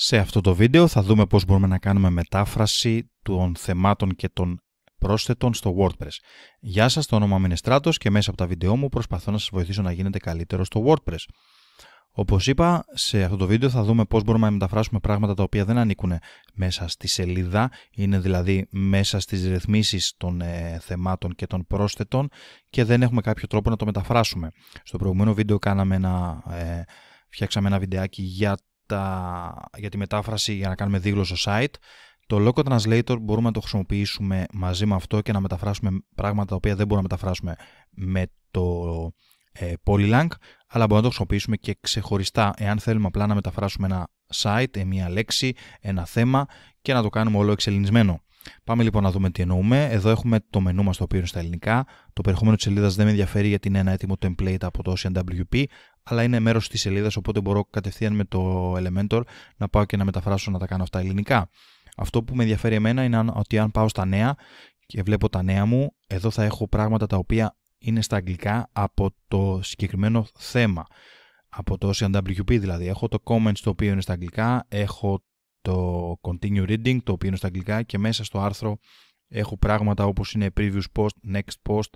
Σε αυτό το βίντεο θα δούμε πώς μπορούμε να κάνουμε μετάφραση των θεμάτων και των πρόσθετων στο WordPress. Γεια σας, το όνομα μου είναι Στράτος και μέσα από τα βίντεό μου προσπαθώ να σας βοηθήσω να γίνετε καλύτερο στο WordPress. Όπως είπα, σε αυτό το βίντεο θα δούμε πώς μπορούμε να μεταφράσουμε πράγματα τα οποία δεν ανήκουν μέσα στη σελίδα, είναι δηλαδή μέσα στις ρυθμίσεις των ε, θεμάτων και των πρόσθετων και δεν έχουμε κάποιο τρόπο να το μεταφράσουμε. Στο προηγούμενο βίντεο κάναμε ένα... Ε, φτιάξαμε ένα βιντεάκι για τα, για τη μετάφραση για να κάνουμε δίγλωσο site. Το Loco Translator μπορούμε να το χρησιμοποιήσουμε μαζί με αυτό και να μεταφράσουμε πράγματα τα οποία δεν μπορούμε να μεταφράσουμε με το ε, Polylang, αλλά μπορούμε να το χρησιμοποιήσουμε και ξεχωριστά εάν θέλουμε απλά να μεταφράσουμε ένα site, ε, μια λέξη, ένα θέμα και να το κάνουμε όλο εξελινισμένο. Πάμε λοιπόν να δούμε τι εννοούμε. Εδώ έχουμε το μενού μας το οποίο είναι στα ελληνικά. Το περιεχόμενο της σελίδας δεν με ενδιαφέρει γιατί είναι ένα έτοιμο template από το OceanWP, αλλά είναι μέρος της σελίδας, οπότε μπορώ κατευθείαν με το Elementor να πάω και να μεταφράσω να τα κάνω αυτά ελληνικά. Αυτό που με ενδιαφέρει εμένα είναι ότι αν πάω στα νέα και βλέπω τα νέα μου, εδώ θα έχω πράγματα τα οποία είναι στα αγγλικά από το συγκεκριμένο θέμα. Από το CNWP δηλαδή. Έχω το comments το οποίο είναι στα αγγλικά, έχω το continue reading το οποίο είναι στα αγγλικά και μέσα στο άρθρο έχω πράγματα όπως είναι previous post, next post,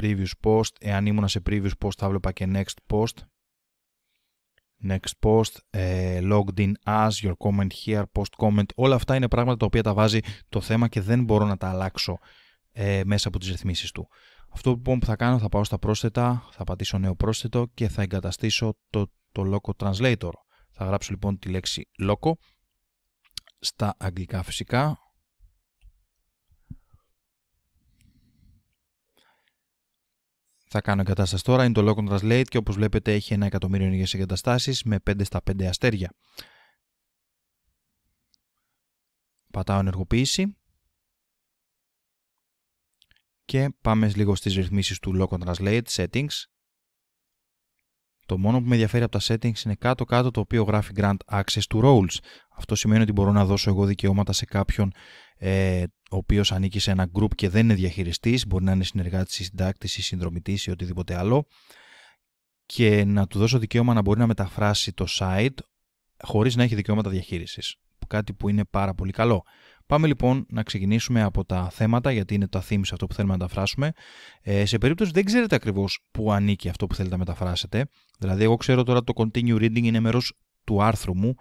previous post, εάν ήμουνα σε previous post θα βλέπα και next post. Next post, ε, logged in as, your comment here, post comment. Όλα αυτά είναι πράγματα τα οποία τα βάζει το θέμα και δεν μπορώ να τα αλλάξω ε, μέσα από τις ρυθμίσεις του. Αυτό λοιπόν που θα κάνω θα πάω στα πρόσθετα, θα πατήσω νέο πρόσθετο και θα εγκαταστήσω το, το loco translator. Θα γράψω λοιπόν τη λέξη loco στα αγγλικά φυσικά, θα κάνω εγκατάσταση τώρα. Είναι το Logan Translate και όπως βλέπετε έχει ένα εκατομμύριο ενεργέ εγκαταστάσεις με 5 στα 5 αστέρια. Πατάω ενεργοποίηση και πάμε λίγο στις ρυθμίσεις του Local Translate Settings. Το μόνο που με ενδιαφέρει από τα settings είναι κάτω-κάτω το οποίο γράφει Grant Access to Roles. Αυτό σημαίνει ότι μπορώ να δώσω εγώ δικαιώματα σε κάποιον ε, ο οποίος ανήκει σε ένα group και δεν είναι διαχειριστής, μπορεί να είναι συνεργάτης ή συντάκτης ή συνδρομητής ή οτιδήποτε άλλο και να του δώσω δικαίωμα να μπορεί να μεταφράσει το site χωρίς να έχει δικαιώματα διαχείρισης, κάτι που είναι πάρα πολύ καλό. Πάμε λοιπόν να ξεκινήσουμε από τα θέματα, γιατί είναι τα themes αυτό που θέλουμε να μεταφράσουμε. Ε, σε περίπτωση δεν ξέρετε ακριβώς πού ανήκει αυτό που θέλετε να μεταφράσετε. Δηλαδή, εγώ ξέρω τώρα το continue reading είναι μέρος του άρθρου μου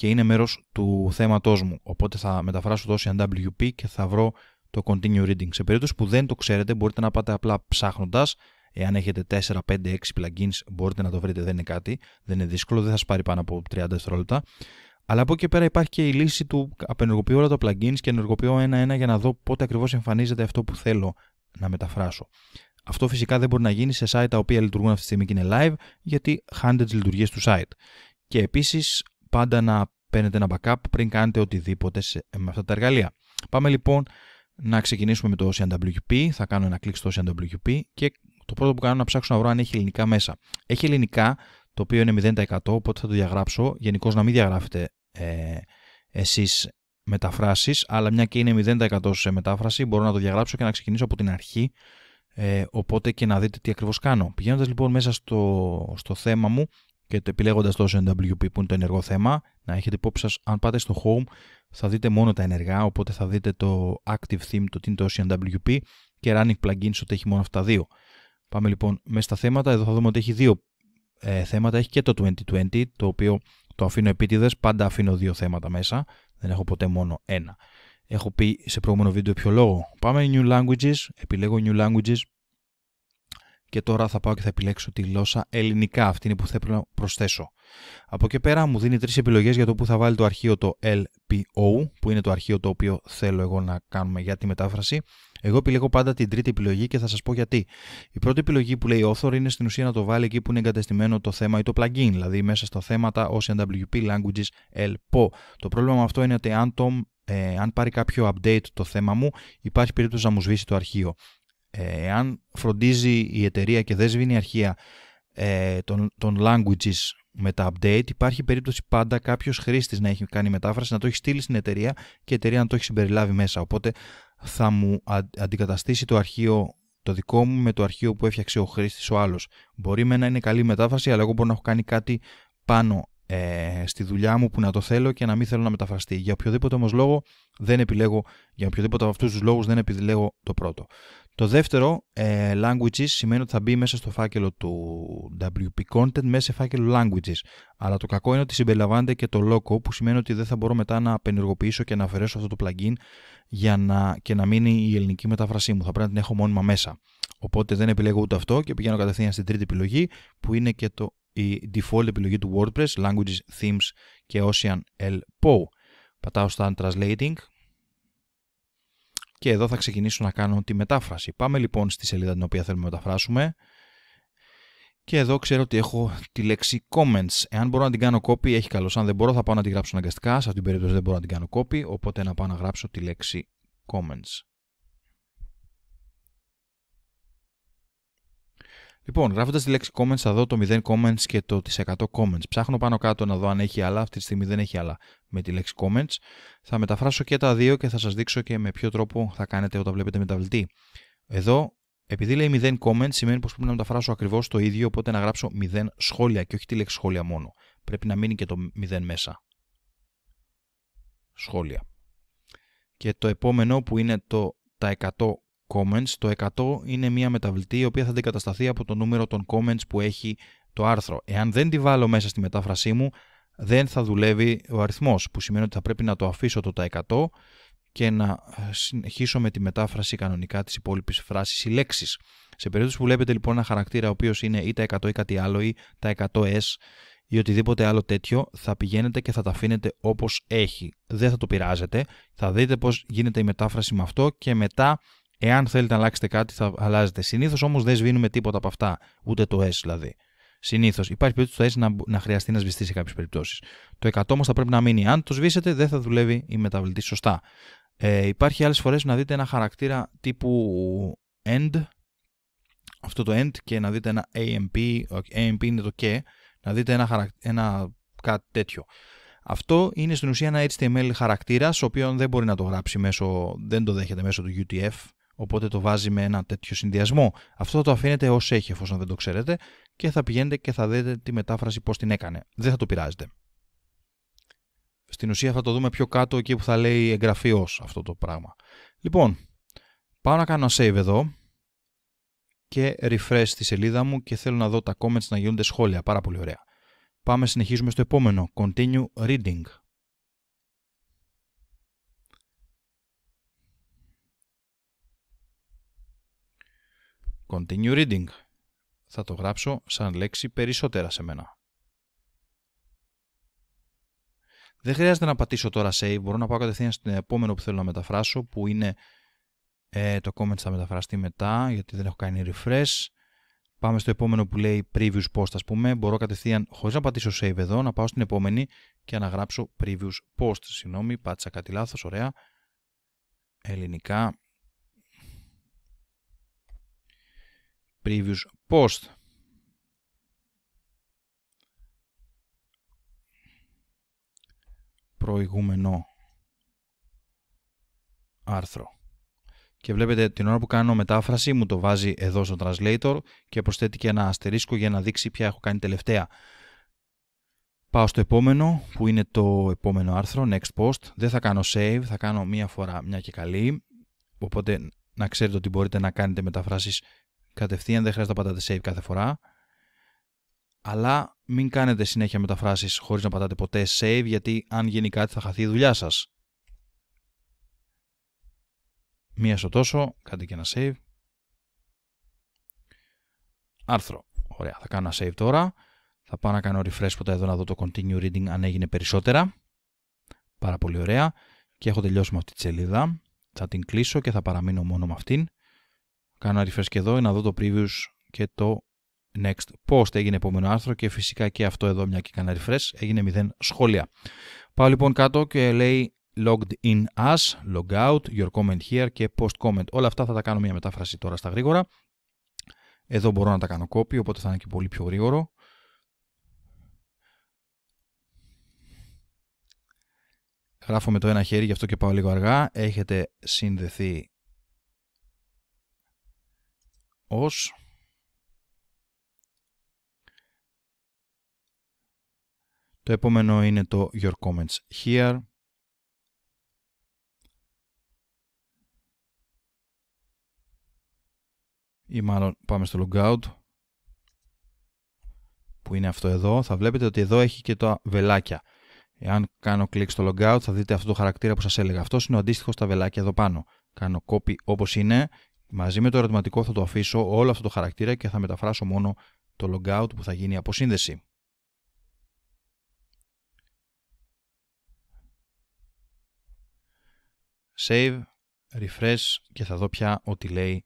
και είναι μέρος του θέματός μου. Οπότε θα μεταφράσω το C1WP και θα βρω το Continue Reading. Σε περίπτωση που δεν το ξέρετε μπορείτε να πάτε απλά ψάχνοντας. Εάν έχετε 4, 5, 6 plugins μπορείτε να το βρείτε, δεν είναι κάτι, δεν είναι δύσκολο, δεν θα σας πάρει πάνω από 30 δευτερόλεπτα. Αλλά από εκεί πέρα υπάρχει και η λύση του απενεργοποιώ όλα τα plugins και ενεργοποιώ ένα-ένα για να δω πότε ακριβώς εμφανίζεται αυτό που θέλω να μεταφράσω. Αυτό φυσικά δεν μπορεί να γίνει σε site τα οποία λειτουργούν αυτή τη στιγμή και είναι live, γιατί χάνετε τι λειτουργίες του site. Και επίσης πάντα να παίρνετε ένα backup πριν κάνετε οτιδήποτε σε, με αυτά τα εργαλεία. Πάμε λοιπόν να ξεκινήσουμε με το CNWP. Θα κάνω ένα κλικ στο CNWP και το πρώτο που κάνω είναι να ψάξω να βρω αν έχει ελληνικά μέσα. Έχει ελληνικά, το οποίο είναι 0%, οπότε θα το διαγράψω. Γενικώς να μην διαγράφετε ε, εσείς μεταφράσεις, αλλά μια και είναι 0% σε μετάφραση, μπορώ να το διαγράψω και να ξεκινήσω από την αρχή, ε, οπότε και να δείτε τι ακριβώς κάνω. Πηγαίνοντας λοιπόν μέσα στο, στο θέμα μου, και το επιλέγοντας το OceanWP που είναι το ενεργό θέμα, να έχετε υπόψη σας, αν πάτε στο Home θα δείτε μόνο τα ενεργά, οπότε θα δείτε το Active Theme, το τι είναι το OceanWP και Running Plugins ότι έχει μόνο αυτά τα δύο. Πάμε λοιπόν μέσα στα θέματα, εδώ θα δούμε ότι έχει δύο ε, θέματα, έχει και το 2020, το οποίο το αφήνω επίτηδες, πάντα αφήνω δύο θέματα μέσα, δεν έχω ποτέ μόνο ένα. Έχω πει σε προηγούμενο βίντεο ποιο λόγο. Πάμε New Languages, επιλέγω New Languages, και τώρα θα πάω και θα επιλέξω τη γλώσσα ελληνικά. Αυτή είναι που θα πρέπει να προσθέσω. Από εκεί πέρα μου δίνει τρεις επιλογές για το που θα βάλει το αρχείο το LPO, που είναι το αρχείο το οποίο θέλω εγώ να κάνουμε για τη μετάφραση. Εγώ επιλέγω πάντα την τρίτη επιλογή και θα σας πω γιατί. Η πρώτη επιλογή που λέει author είναι στην ουσία να το βάλει εκεί που είναι εγκατεστημένο το θέμα ή το plugin, δηλαδή μέσα στα θέματα ως WP Languages LPO. Το πρόβλημα με αυτό είναι ότι αν, το, ε, αν πάρει κάποιο update το θέμα μου, υπάρχει περίπτωση να μου σβήσει το αρχείο. Ε, εάν φροντίζει η εταιρεία και δεν σβήνει αρχεία ε, των, των languages με τα update, υπάρχει περίπτωση πάντα κάποιος χρήστης να έχει κάνει μετάφραση, να το έχει στείλει στην εταιρεία και η εταιρεία να το έχει συμπεριλάβει μέσα. Οπότε θα μου αντικαταστήσει το αρχείο το δικό μου με το αρχείο που έφτιαξε ο χρήστης ο άλλος Μπορεί με να είναι καλή μετάφραση, αλλά εγώ μπορώ να έχω κάνει κάτι πάνω ε, στη δουλειά μου που να το θέλω και να μην θέλω να μεταφραστεί. Για οποιοδήποτε όμως λόγο δεν επιλέγω, για οποιοδήποτε από αυτούς τους λόγους δεν επιλέγω το πρώτο. Το δεύτερο, ε, languages, σημαίνει ότι θα μπει μέσα στο φάκελο του WP Content, μέσα σε φάκελο languages. Αλλά το κακό είναι ότι συμπεριλαμβάνεται και το loco, που σημαίνει ότι δεν θα μπορώ μετά να απενεργοποιήσω και να αφαιρέσω αυτό το plugin για να, και να μείνει η ελληνική μετάφρασή μου. Θα πρέπει να την έχω μόνιμα μέσα. Οπότε δεν επιλέγω ούτε αυτό και πηγαίνω κατευθείαν στην τρίτη επιλογή, που είναι και το, η default επιλογή του WordPress, languages, themes και Ocean LPO. Πατάω στα translating, και εδώ θα ξεκινήσω να κάνω τη μετάφραση. Πάμε λοιπόν στη σελίδα την οποία θέλουμε να μεταφράσουμε και εδώ ξέρω ότι έχω τη λέξη comments. Εάν μπορώ να την κάνω copy έχει καλός. Αν δεν μπορώ θα πάω να τη γράψω αναγκαστικά. Σε αυτήν την περίπτωση δεν μπορώ να την κάνω copy οπότε να πάω να γράψω τη λέξη comments. Λοιπόν, γράφοντας τη λέξη comments, θα δω το 0 comments και το 100 comments. Ψάχνω πάνω κάτω να δω αν έχει άλλα. Αυτή τη στιγμή δεν έχει άλλα με τη λέξη comments. Θα μεταφράσω και τα δύο και θα σας δείξω και με ποιο τρόπο θα κάνετε όταν βλέπετε μεταβλητή. Εδώ, επειδή λέει 0 comments, σημαίνει πως πρέπει να μεταφράσω ακριβώς το ίδιο, οπότε να γράψω 0 σχόλια και όχι τη λέξη σχόλια μόνο. Πρέπει να μείνει και το 0 μέσα. Σχόλια. Και το επόμενο που είναι το τα 100 comments, το 100 είναι μια μεταβλητή η οποία θα αντικατασταθεί από το νούμερο των comments που έχει το άρθρο. Εάν δεν τη βάλω μέσα στη μετάφρασή μου, δεν θα δουλεύει ο αριθμός, που σημαίνει ότι θα πρέπει να το αφήσω το τα 100 και να ε, συνεχίσω με τη μετάφραση κανονικά της υπόλοιπης φράσης ή λέξης. Σε περίπτωση που βλέπετε λοιπόν ένα χαρακτήρα ο οποίος είναι ή τα 100 ή κάτι άλλο ή τα 100S ή οτιδήποτε άλλο τέτοιο, θα πηγαίνετε και θα τα αφήνετε όπως έχει. Δεν θα το πειράζετε, θα δείτε πώς γίνεται η μετάφραση με αυτό και μετά Εάν θέλετε να αλλάξετε κάτι, θα αλλάζετε. Συνήθως όμως δεν σβήνουμε τίποτα από αυτά, ούτε το S δηλαδή. Συνήθως υπάρχει περίπτωση το S να, να χρειαστεί να σβηστεί σε κάποιες περιπτώσεις. Το 100 όμω θα πρέπει να μείνει. Αν το σβήσετε, δεν θα δουλεύει η μεταβλητή σωστά. Ε, υπάρχει άλλες φορές να δείτε ένα χαρακτήρα τύπου end, αυτό το end και να δείτε ένα AMP, AMP είναι το και, να δείτε ένα, ένα κάτι τέτοιο. Αυτό είναι στην ουσία ένα HTML χαρακτήρα, ο οποίο δεν μπορεί να το γράψει μέσω, δεν το δέχεται μέσω του UTF, Οπότε το βάζει με ένα τέτοιο συνδυασμό. Αυτό το αφήνετε ως έχει εφόσον δεν το ξέρετε και θα πηγαίνετε και θα δείτε τη μετάφραση πώς την έκανε. Δεν θα το πειράζετε. Στην ουσία θα το δούμε πιο κάτω εκεί που θα λέει εγγραφή ως αυτό το πράγμα. Λοιπόν, πάω να κάνω save εδώ και refresh τη σελίδα μου και θέλω να δω τα comments να γίνονται σχόλια. Πάρα πολύ ωραία. Πάμε συνεχίζουμε στο επόμενο. Continue reading. Continue reading. Θα το γράψω σαν λέξη περισσότερα σε μένα. Δεν χρειάζεται να πατήσω τώρα save, μπορώ να πάω κατευθείαν στην επόμενο που θέλω να μεταφράσω που είναι ε, το comment θα μεταφραστεί μετά γιατί δεν έχω κάνει refresh. Πάμε στο επόμενο που λέει previous post ας πούμε. Μπορώ κατευθείαν χωρίς να πατήσω save εδώ να πάω στην επόμενη και να γράψω previous post. Συγγνώμη, πάτησα κάτι λάθος, ωραία. Ελληνικά previous post. Προηγούμενο άρθρο. Και βλέπετε την ώρα που κάνω μετάφραση μου το βάζει εδώ στο translator και προσθέτει και ένα αστερίσκο για να δείξει ποια έχω κάνει τελευταία. Πάω στο επόμενο που είναι το επόμενο άρθρο, next post. Δεν θα κάνω save, θα κάνω μία φορά μια και καλή. Οπότε να ξέρετε ότι μπορείτε να κάνετε μεταφράσεις κατευθείαν, δεν χρειάζεται να πατάτε save κάθε φορά. Αλλά μην κάνετε συνέχεια μεταφράσεις χωρίς να πατάτε ποτέ save, γιατί αν γίνει κάτι θα χαθεί η δουλειά σας. Μία στο τόσο, κάντε και ένα save. Άρθρο. Ωραία, θα κάνω ένα save τώρα. Θα πάω να κάνω refresh ποτέ εδώ να δω το continue reading αν έγινε περισσότερα. Πάρα πολύ ωραία. Και έχω τελειώσει με αυτή τη σελίδα. Θα την κλείσω και θα παραμείνω μόνο με αυτήν. Κάνω refresh και εδώ να δω το previous και το next post. Έγινε επόμενο άρθρο και φυσικά και αυτό εδώ μια και κάνω refresh. Έγινε μηδέν σχόλια. Πάω λοιπόν κάτω και λέει logged in as, log out, your comment here και post comment. Όλα αυτά θα τα κάνω μια μετάφραση τώρα στα γρήγορα. Εδώ μπορώ να τα κάνω copy, οπότε θα είναι και πολύ πιο γρήγορο. Γράφω με το ένα χέρι, γι' αυτό και πάω λίγο αργά. Έχετε συνδεθεί ως Το επόμενο είναι το Your Comments Here. Ή μάλλον πάμε στο Logout που είναι αυτό εδώ. Θα βλέπετε ότι εδώ έχει και τα βελάκια. Εάν κάνω κλικ στο Logout θα δείτε αυτό το χαρακτήρα που σας έλεγα. Αυτός είναι ο αντίστοιχος στα βελάκια εδώ πάνω. Κάνω copy όπως είναι Μαζί με το ερωτηματικό θα το αφήσω όλο αυτό το χαρακτήρα και θα μεταφράσω μόνο το logout που θα γίνει από σύνδεση. Save, refresh και θα δω πια ότι λέει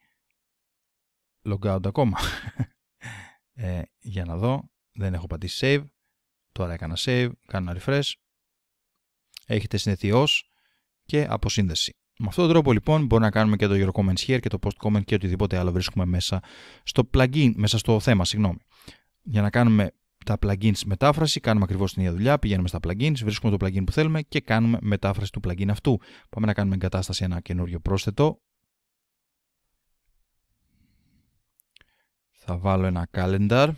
logout ακόμα. Ε, για να δω, δεν έχω πατήσει save. Τώρα έκανα save, κάνω refresh. Έχετε συνδεθεί ως και αποσύνδεση. Με αυτόν τον τρόπο λοιπόν μπορούμε να κάνουμε και το your comments here και το post comment και οτιδήποτε άλλο βρίσκουμε μέσα στο plugin, μέσα στο θέμα, συγγνώμη. Για να κάνουμε τα plugins μετάφραση, κάνουμε ακριβώς την ίδια δουλειά, πηγαίνουμε στα plugins, βρίσκουμε το plugin που θέλουμε και κάνουμε μετάφραση του plugin αυτού. Πάμε να κάνουμε εγκατάσταση ένα καινούριο πρόσθετο. Θα βάλω ένα calendar.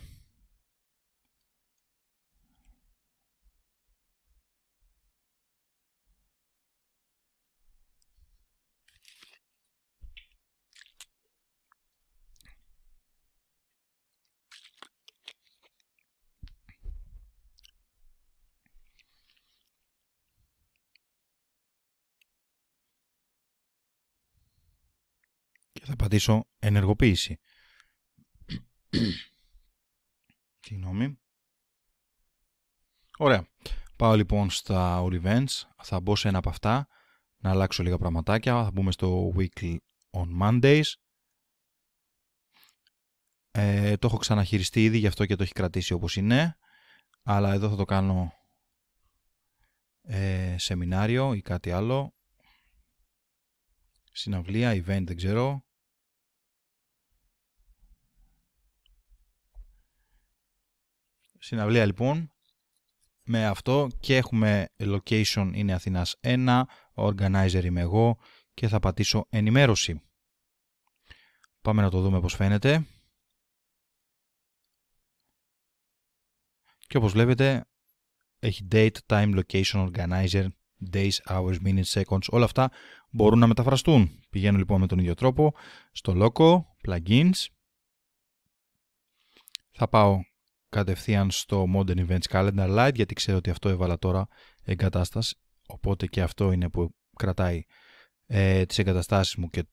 πατήσω ενεργοποίηση. Συγγνώμη. Ωραία. Πάω λοιπόν στα All Events. Θα μπω σε ένα από αυτά. Να αλλάξω λίγα πραγματάκια. Θα μπούμε στο Weekly on Mondays. Ε, το έχω ξαναχειριστεί ήδη, γι' αυτό και το έχει κρατήσει όπως είναι. Αλλά εδώ θα το κάνω ε, σεμινάριο ή κάτι άλλο. Συναυλία, event, δεν ξέρω. Συναυλία λοιπόν με αυτό και έχουμε location είναι Αθηνάς 1, organizer είμαι εγώ και θα πατήσω ενημέρωση. Πάμε να το δούμε πώς φαίνεται. Και όπως βλέπετε έχει date, time, location, organizer, days, hours, minutes, seconds, όλα αυτά μπορούν να μεταφραστούν. Πηγαίνω λοιπόν με τον ίδιο τρόπο στο loco, plugins, θα πάω κατευθείαν στο Modern Events Calendar Lite γιατί ξέρω ότι αυτό έβαλα τώρα εγκατάσταση οπότε και αυτό είναι που κρατάει ε, τις εγκαταστάσεις μου και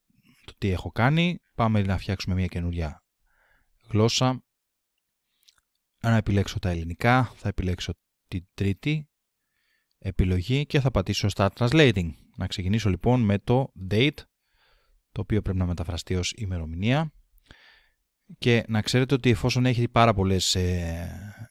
το τι έχω κάνει πάμε να φτιάξουμε μια καινούρια γλώσσα να επιλέξω τα ελληνικά θα επιλέξω την τρίτη επιλογή και θα πατήσω Start Translating να ξεκινήσω λοιπόν με το date το οποίο πρέπει να μεταφραστεί ως ημερομηνία και να ξέρετε ότι εφόσον έχει πάρα πολλές, ε,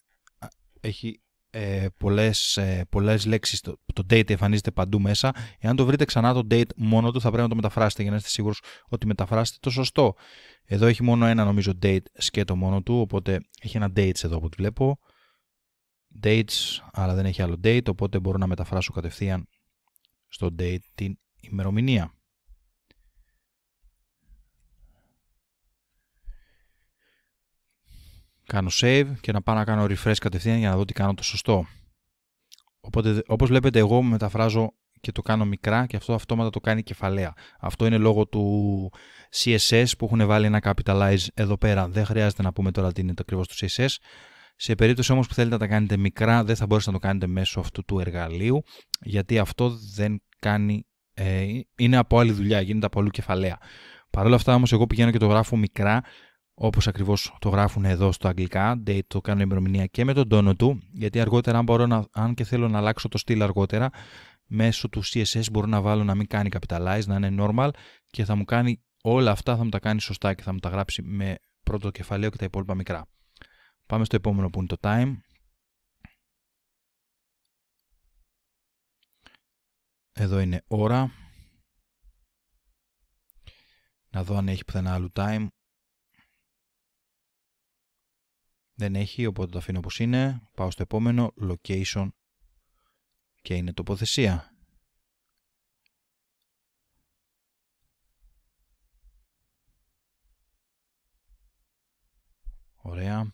έχει ε, πολλές, ε, πολλές λέξεις, το, το date εμφανίζεται παντού μέσα. Εάν το βρείτε ξανά το date μόνο του θα πρέπει να το μεταφράσετε για να είστε σίγουρος ότι μεταφράσετε το σωστό. Εδώ έχει μόνο ένα νομίζω date σκέτο μόνο του, οπότε έχει ένα dates εδώ που βλέπω. Dates, αλλά δεν έχει άλλο date, οπότε μπορώ να μεταφράσω κατευθείαν στο date την ημερομηνία. κάνω save και να πάω να κάνω refresh κατευθείαν για να δω τι κάνω το σωστό. Οπότε, όπως βλέπετε, εγώ μεταφράζω και το κάνω μικρά και αυτό αυτόματα το κάνει κεφαλαία. Αυτό είναι λόγω του CSS που έχουν βάλει ένα capitalize εδώ πέρα. Δεν χρειάζεται να πούμε τώρα τι είναι το ακριβώς του CSS. Σε περίπτωση όμως που θέλετε να τα κάνετε μικρά δεν θα μπορέσετε να το κάνετε μέσω αυτού του εργαλείου γιατί αυτό δεν κάνει, ε, είναι από άλλη δουλειά, γίνεται από αλλού κεφαλαία. Παρ' όλα αυτά όμως εγώ πηγαίνω και το γράφω μικρά Όπως ακριβώς το γράφουν εδώ στο αγγλικά, date το κάνω ημερομηνία και με τον τόνο του, γιατί αργότερα, αν, μπορώ να, αν και θέλω να αλλάξω το στυλ αργότερα, μέσω του CSS μπορώ να βάλω να μην κάνει capitalize, να είναι normal και θα μου κάνει όλα αυτά, θα μου τα κάνει σωστά και θα μου τα γράψει με πρώτο κεφαλαίο και τα υπόλοιπα μικρά. Πάμε στο επόμενο που είναι το time. Εδώ είναι ώρα. Να δω αν έχει πουθενά άλλου time. Δεν έχει, οπότε το αφήνω όπως είναι. Πάω στο επόμενο, location και είναι τοποθεσία. Ωραία.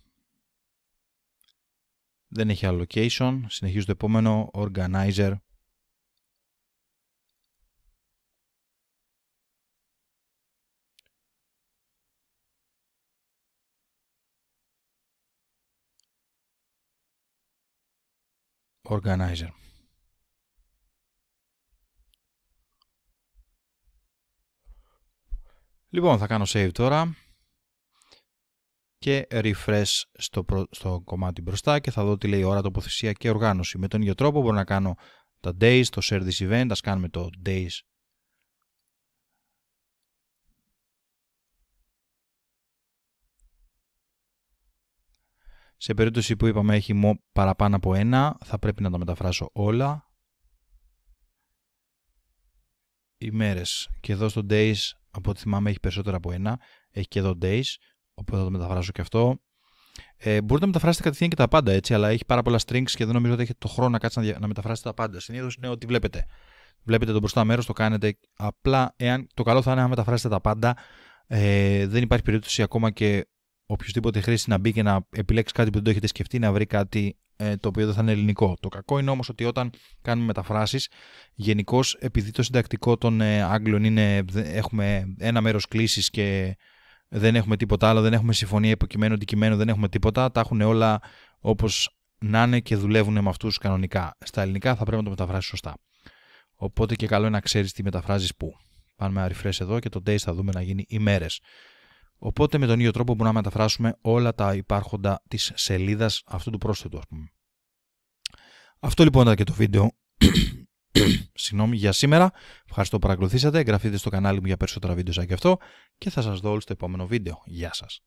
Δεν έχει άλλο location. Συνεχίζω το επόμενο, organizer organizer. Λοιπόν, θα κάνω save τώρα και refresh στο, στο κομμάτι μπροστά και θα δω τι λέει ώρα, τοποθεσία και οργάνωση. Με τον ίδιο τρόπο μπορώ να κάνω τα days, το share this event, ας κάνουμε το days Σε περίπτωση που είπαμε έχει παραπάνω από ένα, θα πρέπει να το μεταφράσω όλα. μέρες. Και εδώ στο days, από ό,τι θυμάμαι, έχει περισσότερα από ένα. Έχει και εδώ days, οπότε θα το μεταφράσω και αυτό. Ε, μπορείτε να μεταφράσετε κατευθείαν και τα πάντα έτσι, αλλά έχει πάρα πολλά strings και δεν νομίζω ότι έχετε το χρόνο να κάτσετε να, να μεταφράσετε τα πάντα. Συνήθως είναι ότι βλέπετε. Βλέπετε το μπροστά μέρος, το κάνετε. Απλά εάν το καλό θα είναι να μεταφράσετε τα πάντα. Ε, δεν υπάρχει περίπτωση ακόμα και οποιοδήποτε χρήστη να μπει και να επιλέξει κάτι που δεν το έχετε σκεφτεί, να βρει κάτι ε, το οποίο δεν θα είναι ελληνικό. Το κακό είναι όμως ότι όταν κάνουμε μεταφράσεις, γενικώς επειδή το συντακτικό των ε, Άγγλων είναι έχουμε ένα μέρος κλήσης και δεν έχουμε τίποτα άλλο, δεν έχουμε συμφωνία υποκειμένου, αντικειμένου, δεν έχουμε τίποτα, τα έχουν όλα όπως να είναι και δουλεύουν με αυτούς κανονικά. Στα ελληνικά θα πρέπει να το μεταφράσεις σωστά. Οπότε και καλό είναι να ξέρεις τι μεταφράζεις πού. Πάμε με refresh εδώ και το days θα δούμε να γίνει ημέρε. Οπότε με τον ίδιο τρόπο μπορούμε να μεταφράσουμε όλα τα υπάρχοντα της σελίδας αυτού του πρόσθετου πούμε. Αυτό λοιπόν ήταν και το βίντεο Συγγνώμη για σήμερα. Ευχαριστώ που παρακολουθήσατε. Εγγραφείτε στο κανάλι μου για περισσότερα βίντεο σαν και αυτό και θα σας δω όλοι στο επόμενο βίντεο. Γεια σας.